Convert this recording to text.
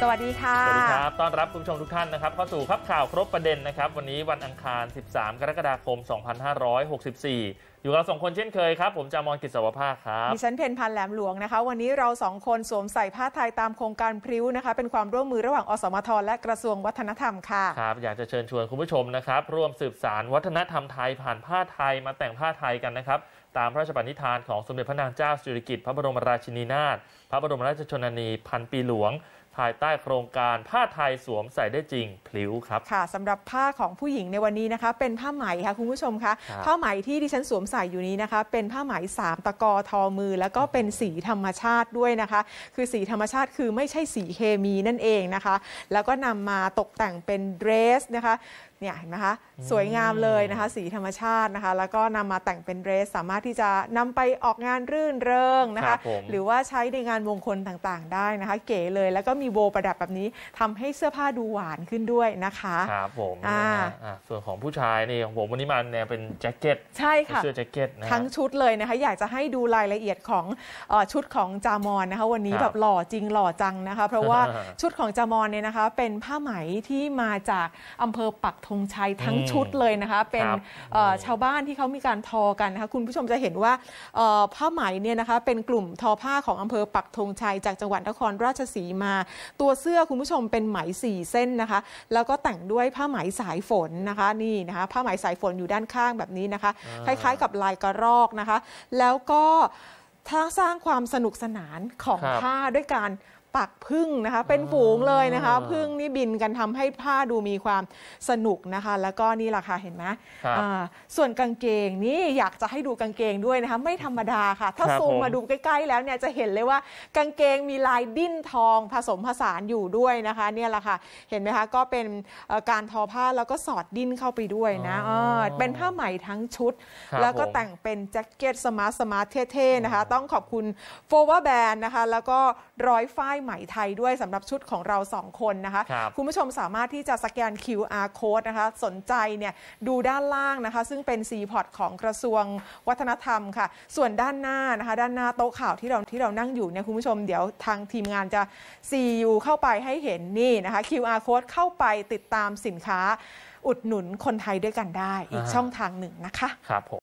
สวัสดีค่ะสวัสดีครับต้อนรับคุณผู้ชมทุกท่านนะครับเข้าสู่ขับข่าวครบประเด็นนะครับ วันนี้วันอังคาร 13กรกฎาคม 2564 อยู่กับเราสองคน เช่นเคยครับผมจามอนกิจสวัสดิ์ภาคครับดิฉันเพนพันแหลมหลวงนะคะวันนี้เราสองคน สวมใส่ผ้าไทยตามโครงการพริ้วนะคะเป็นความร่วมมือระหว่างอสมทและกระทรวงวัฒนธรรมค่ะครับอยากจะเชิญชวนคุณผู้ชมนะครับร่วมสืบสารวัฒนธรรมไทยผ่านผ้าไทยมาแต่งผ้าไทยกันนะครับตามพระราชบัญญัติฐานของสมเด็จพระนางเจ้าสิริกิติ์พระบรมราชินีนาถพระบรมราชชนนีพันปีหลวงภายใต้โครงการผ้าไทยสวมใส่ได้จริงพลิ้วครับค่ะสำหรับผ้าของผู้หญิงในวันนี้นะคะ เป็นผ้าไหมค่ะคุณผู้ชมคะผ้าไหมที่ดิฉันสวมใส่อยู่นี้นะคะ เป็นผ้าไหมสามตะกอทอมือ แล้วก็เป็นสีธรรมชาติด้วยนะคะ คือสีธรรมชาติคือไม่ใช่สีเคมีนั่นเองนะคะ แล้วก็นำมาตกแต่งเป็นเดรสนะคะเนี่ยเห็นไหมคะ สวยงามเลยนะคะ สีธรรมชาตินะคะ แล้วก็นำมาแต่งเป็นเดรส สามารถที่จะนำไปออกงานรื่นเริงนะคะ หรือว่าใช้ในงานมงคลต่างๆได้นะคะ เก๋เลยแล้วก็มีีโบประดับแบบนี้ทำให้เสื้อผ้าดูหวานขึ้นด้วยนะคะครับผมส่วนของผู้ชายนี่ของผมวันนี้มาแนวเป็นแจ็คเก็ตใช่ค่ะเสื้อแจ็คเก็ตทั้งชุดเลยนะคะอยากจะให้ดูรายละเอียดของชุดของจามอนนะคะวันนี้แบบหล่อจริงหล่อจังนะคะ เพราะว่าชุดของจามอนเนี่ยนะคะเป็นผ้าไหมที่มาจากอำเภอปักธงชัยทั้งชุดเลยนะคะ เป็นชาวบ้านที่เขามีการทอกันนะคะคุณผู้ชมจะเห็นว่าผ้าไหมเนี่ยนะคะเป็นกลุ่มทอผ้าของอำเภอปักธงชัย จากจังหวัดนครราชสีมาตัวเสื้อคุณผู้ชมเป็นไหมสี่เส้นนะคะ แล้วก็แต่งด้วยผ้าไหมสายฝนนะคะนี่นะคะผ้าไหมสายฝนอยู่ด้านข้างแบบนี้นะคะคล้ายๆกับลายกระรอกนะคะแล้วก็ทั้งสร้างความสนุกสนานของผ้าด้วยการปักพึ่งนะคะเป็นฝูงเลยนะคะพึ่งนี่บินกันทำให้ผ้าดูมีความสนุกนะคะ แล้วก็นี่ราคาเห็นไหมส่วนกางเกงนี่อยากจะให้ดูกางเกงด้วยนะคะไม่ธรรมดาค่ะถ้าซูมมาดูใกล้ๆ แล้วเนี่ยจะเห็นเลยว่ากางเกงมีลายดิ้นทองผสมผสานอยู่ด้วยนะคะเนี่ยแหละค่ะเห็นไหมคะก็เป็นการทอผ้าแล้วก็สอดดิ้นเข้าไปด้วยนะเป็นผ้าไหมทั้งชุด แล้วก็แต่งเป็นแจ็คเก็ตสมาร์ทสมาร์ทเท่ๆนะคะต้องขอบคุณโฟว์าแบรนด์นะคะแล้วก็ร้อยฝ้ายหมไทยด้วยสำหรับชุดของเรา2คนนะคะคคุณผู้ชมสามารถที่จะสแกน QR code นะคะสนใจเนี่ยดูด้านล่างนะคะ ซึ่งเป็นซอร์ตของกระทรวงวัฒนธรรมค่ะ ส่วนด้านหน้านะคะด้านหน้าโต๊ะข่าวที่เราที่เรานั่งอยู่เนี่ยคุณผู้ชมเดี๋ยวทางทีมงานจะซีอูเข้าไปให้เห็นนี่นะคะ QR code เข้าไปติดตามสินค้าอุดหนุนคนไทยด้วยกันได้ อีกช่องทางหนึ่งนะคะครับผม